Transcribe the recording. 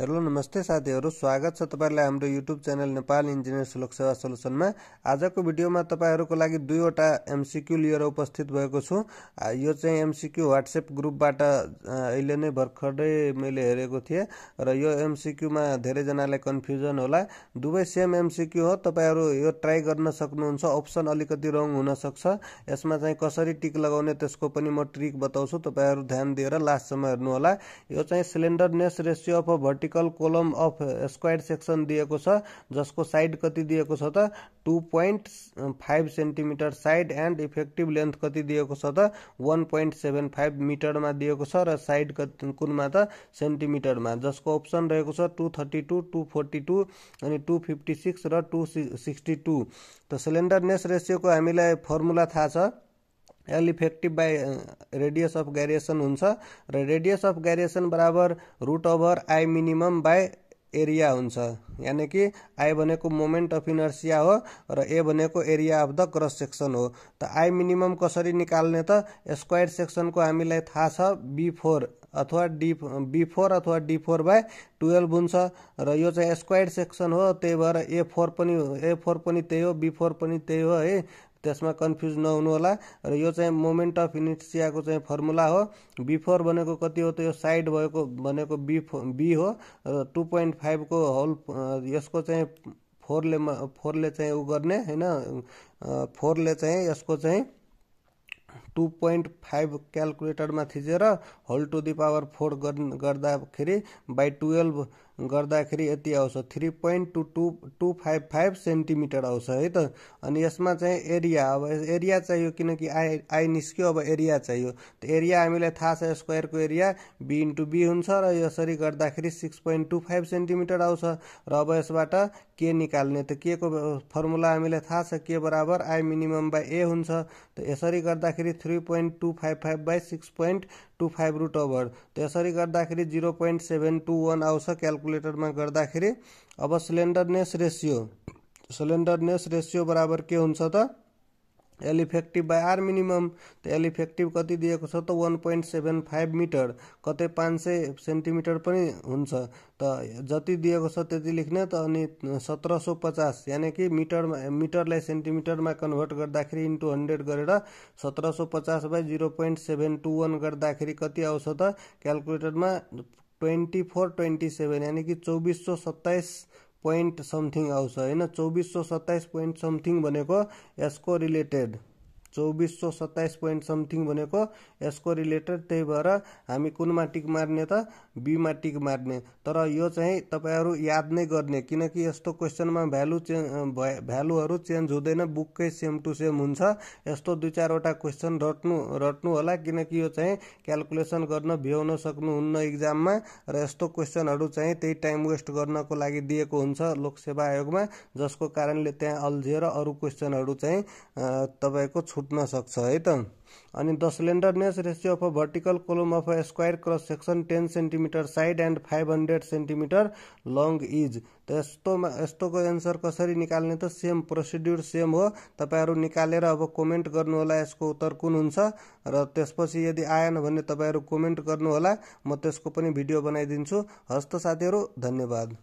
hello नमस्ते साथीहरू स्वागत छ तपाईँहरूलाई हाम्रो YouTube channel Nepal engineer Loksewa सोल्युसनमा आजको भिडियोमा तपाईँहरूको लागि दुईवटा एमसिक्यू लिएर उपस्थित भएको छु यो चाहिँ एमसिक्यू वाट्सएप ग्रुपबाट अहिले नै भर्खरै मैले हेरेको थिएँ र यो एमसिक्यूमा धेरैजनालाई कन्फ्युजन होला दुवै सेम एमसिक्यू हो तपाईँहरू यो ट्राई गर्न सक्नुहुन्छ अप्सन अलिकति रङ हुनसक्छ यसमा चाहिँ कसरी टिक लगाउने त्यसको पनि म ट्रिक बताउँछु तपाईँहरू ध्यान दिएर लास्टसम्म हेर्नुहोला यो चाहिँ सिलिन्डरनेस रेसियो अफ भर्टी vertical column of square section दिएको छ जसको साइड कति दिएको छ त 2.5 point five centimetre side and effective length कति दिएको छ त 1.75 पोइन्ट सेभेन फाइभ मिटरमा दिएको छ र साइड कति कुनमा त सेन्टिमिटरमा जसको अप्सन रहेको छ 232, 242 अनि 256 फिफ्टी सिक्स र टू सिक्सटी टू त सिलिन्डरनेस रेसियोको हामीलाई फर्मुला थाहा छ L effective by radius of gyration हुन्छ र रेडियस अफ ग्यारिएसन बराबर root over I minimum by area हुन्छ यानि कि आई भनेको मोमेन्ट अफ इनर्सिया हो र ए भनेको area of the cross section हो त आई मिनिमम कसरी निकाल्ने त स्क्वायर सेक्सनको हामीलाई थाहा छ बी फोर अथवा डी बी फोर अथवा डी फोर बाई टुवेल्भ हुन्छ र यो चाहिँ स्क्वायर सेक्सन हो त्यही भएर ए फोर पनि ए फोर पनि त्यही हो बी फोर पनि त्यही हो है तेस में कन्फ्यूज न होगा यो चाहिँ अफ इनिशिया को फर्मुला हो बिफोर बने कति हो तो साइड भएको भनेको बी बी हो रू पॉइंट फाइव को होल इसको फोर फोरले फोरले चाहिँ उ गर्ने टु पोइन्ट फाइभ क्यालकुलेटरमा थिचेर whole to the power four गर्दाखेरि बाई टुवेल्भ गर्दाखेरि यति आउँछ three point two two two five five centimetre आउँछ है त अनि यसमा चाहिँ एरिया अब एरिया चाहियो किनकि आई आई निस्क्यो अब एरिया चाहियो त एरिया हामीलाई थाहा छ स्क्वायरको एरिया बी इन्टु बी हुन्छ र यसरी गर्दाखेरि six point two five centimetre आउँछ र अब यसबाट के निकाल्ने त के को फर्मुला हामीलाई थाहा छ के बराबर आई मिनिमम बाई ए हुन्छ त यसरी गर्दाखेरि three point two five five by six point two five root over तो इसी कर zero point seven two one आउँछ में गर्दाखेरि अब सिलिंडरनेस रेसिओ सिलिंडरनेस रेसियो बराबर के होता त तो L effective by R minimum त एल इफेक्टिव कति दिएको छ त one point seven five metre कतै पाँच सय सेन्टिमिटर पनि हुन्छ त जति दिएको छ त्यति लेख्ने त अनि सत्र सौ पचास यानि कि मिटरमा मिटरलाई सेन्टिमिटरमा कन्भर्ट गर्दाखेरि इन्टु हन्ड्रेड गरेर सत्र सौ पचास by zero point seven two one गर्दाखेरि कति आउँछ त क्यालकुलेटरमा ट्वेन्टी फोर ट्वेन्टी सेभेन यानि कि चौबिस सौ सत्ताइस पोइन्ट समथिङ आउँछ होइन चौबिस सौ सत्ताइस पोइन्ट समथिङ भनेको यसको रिलेटेड चौबिस सौ सत्ताइस पोइन्ट समथिङ भनेको यसको रिलेटेड त्यही भएर हामी कुनमा टिक मार्ने त बीमा टिक मार्ने तर यो चाहिँ तपाईँहरू याद नै गर्ने किनकि यस्तो क्वेसनमा भ्यालु चे भ्यालुहरू चेन्ज हुँदैन बुककै सेम टु सेम हुन्छ यस्तो दुई चारवटा क्वेसन रट्नु रट्नु होला किनकि यो चाहिँ क्यालकुलेसन गर्न भ्याउन सक्नुहुन्न इक्जाममा र यस्तो क्वेसनहरू चाहिँ त्यही टाइम वेस्ट गर्नको लागि दिएको हुन्छ लोकसेवा आयोगमा जसको कारणले त्यहाँ अल्झिएर अरू क्वेसनहरू चाहिँ तपाईँको छुट कुद्न सक्छ है त अनि the slenderness ratio of a vertical column of a square cross section ten centimetre side and five hundred centimetre long is त यस्तोमा यस्तोको एन्सर कसरी निकाल्ने त सेम प्रोसिड्युर सेम हो तपाईँहरू निकालेर अब कमेन्ट गर्नुहोला यसको उत्तर कुन हुन्छ र त्यसपछि यदि आएन भने तपाईँहरू कमेन्ट गर्नुहोला म त्यसको पनि भिडियो बनाइदिन्छु हस्त साथीहरू धन्यवाद